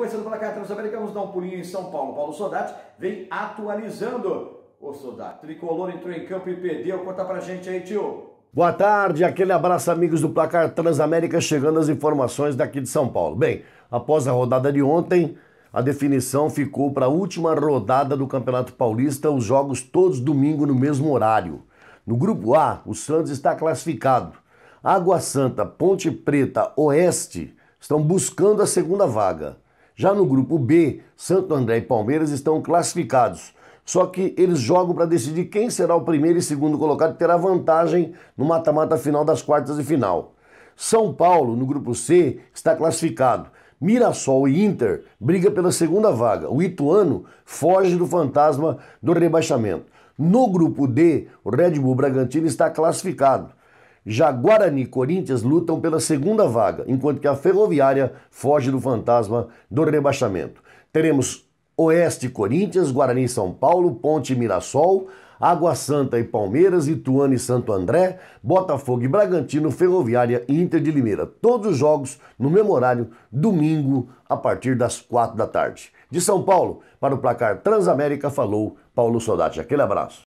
Começando pela Carta Transamérica, vamos dar um pulinho em São Paulo. Paulo Sodati vem atualizando. o Sodati, Tricolor entrou em campo e perdeu. Conta pra gente aí, tio. Boa tarde, aquele abraço, amigos do Placar Transamérica, chegando as informações daqui de São Paulo. Bem, após a rodada de ontem, a definição ficou para a última rodada do Campeonato Paulista, os jogos todos domingo no mesmo horário. No grupo A, o Santos está classificado. Água Santa, Ponte Preta, Oeste estão buscando a segunda vaga. Já no grupo B, Santo André e Palmeiras estão classificados. Só que eles jogam para decidir quem será o primeiro e segundo colocado e terá vantagem no mata-mata final das quartas de final. São Paulo, no grupo C, está classificado. Mirassol e Inter briga pela segunda vaga. O Ituano foge do fantasma do rebaixamento. No grupo D, o Red Bull Bragantino está classificado. Jaguarani e Corinthians lutam pela segunda vaga, enquanto que a Ferroviária foge do fantasma do rebaixamento. Teremos Oeste Corinthians, Guarani São Paulo, Ponte Mirassol, Água Santa e Palmeiras, Ituano e Santo André, Botafogo e Bragantino, Ferroviária e Inter de Limeira. Todos os jogos no mesmo horário, domingo, a partir das quatro da tarde. De São Paulo, para o placar Transamérica, falou Paulo Soldati. Aquele abraço.